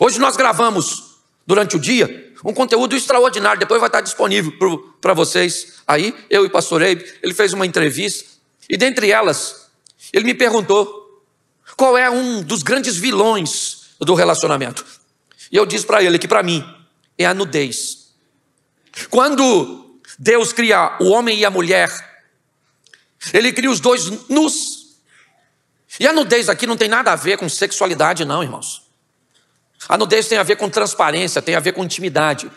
Hoje nós gravamos durante o dia um conteúdo extraordinário, depois vai estar disponível para vocês. Aí, eu e o pastor Abe, ele fez uma entrevista, e dentre elas, ele me perguntou qual é um dos grandes vilões do relacionamento. E eu disse para ele que para mim é a nudez. Quando Deus cria o homem e a mulher, ele cria os dois nus. E a nudez aqui não tem nada a ver com sexualidade, não, irmãos. A nudez tem a ver com transparência, tem a ver com intimidade.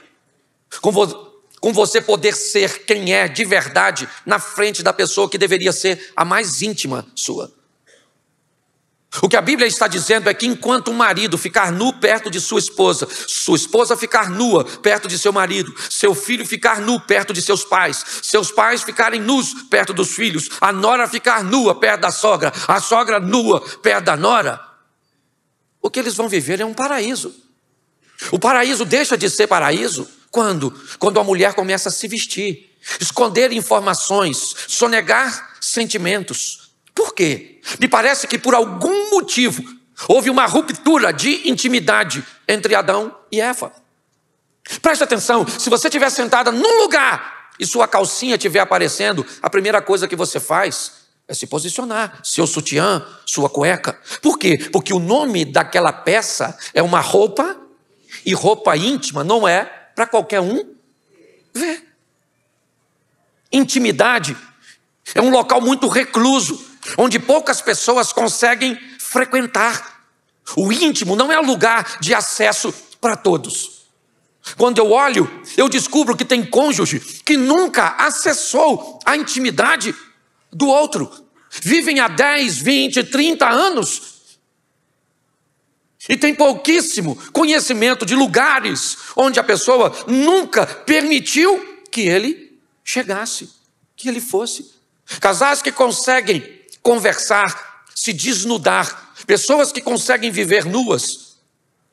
Com, vo com você poder ser quem é de verdade na frente da pessoa que deveria ser a mais íntima sua. O que a Bíblia está dizendo é que enquanto o marido ficar nu perto de sua esposa, sua esposa ficar nua perto de seu marido, seu filho ficar nu perto de seus pais, seus pais ficarem nus perto dos filhos, a nora ficar nua perto da sogra, a sogra nua perto da nora, o que eles vão viver é um paraíso. O paraíso deixa de ser paraíso quando? Quando a mulher começa a se vestir, esconder informações, sonegar sentimentos. Por quê? Me parece que por algum motivo houve uma ruptura de intimidade entre Adão e Eva. Preste atenção, se você estiver sentada num lugar e sua calcinha estiver aparecendo, a primeira coisa que você faz é se posicionar, seu sutiã, sua cueca. Por quê? Porque o nome daquela peça é uma roupa, e roupa íntima não é para qualquer um ver. Intimidade é um local muito recluso, onde poucas pessoas conseguem frequentar. O íntimo não é lugar de acesso para todos. Quando eu olho, eu descubro que tem cônjuge que nunca acessou a intimidade do outro. Vivem há 10, 20, 30 anos e tem pouquíssimo conhecimento de lugares onde a pessoa nunca permitiu que ele chegasse, que ele fosse. Casais que conseguem conversar, se desnudar, pessoas que conseguem viver nuas,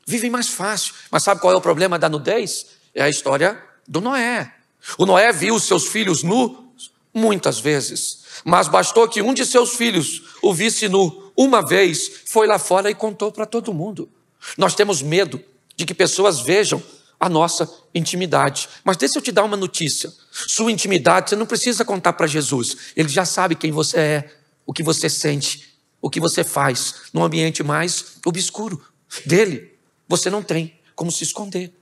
vivem mais fácil. Mas sabe qual é o problema da nudez? É a história do Noé. O Noé viu seus filhos nu muitas vezes. Mas bastou que um de seus filhos o visse nu uma vez, foi lá fora e contou para todo mundo. Nós temos medo de que pessoas vejam a nossa intimidade. Mas deixa eu te dar uma notícia. Sua intimidade você não precisa contar para Jesus. Ele já sabe quem você é, o que você sente, o que você faz, num ambiente mais obscuro. Dele, você não tem como se esconder.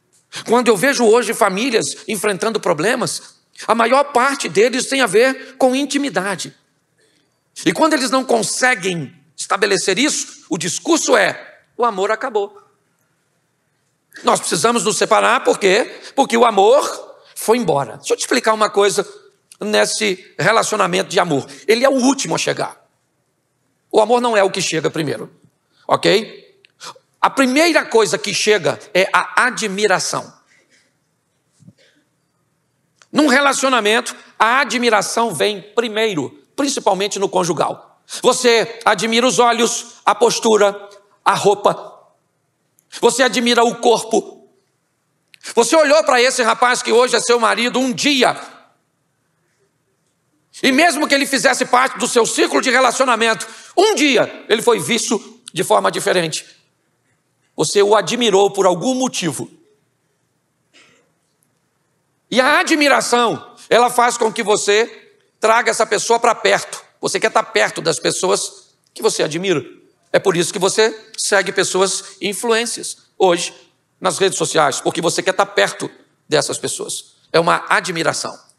Quando eu vejo hoje famílias enfrentando problemas, a maior parte deles tem a ver com intimidade. E quando eles não conseguem estabelecer isso, o discurso é: o amor acabou. Nós precisamos nos separar, por quê? Porque o amor foi embora. Deixa eu te explicar uma coisa nesse relacionamento de amor. Ele é o último a chegar. O amor não é o que chega primeiro, ok? A primeira coisa que chega é a admiração. Num relacionamento, a admiração vem primeiro, principalmente no conjugal. Você admira os olhos, a postura, a roupa. Você admira o corpo. Você olhou para esse rapaz que hoje é seu marido um dia. E mesmo que ele fizesse parte do seu ciclo de relacionamento, um dia ele foi visto de forma diferente. Você o admirou por algum motivo. E a admiração, ela faz com que você traga essa pessoa para perto. Você quer estar tá perto das pessoas que você admira. É por isso que você segue pessoas influências hoje nas redes sociais, porque você quer estar tá perto dessas pessoas. É uma admiração.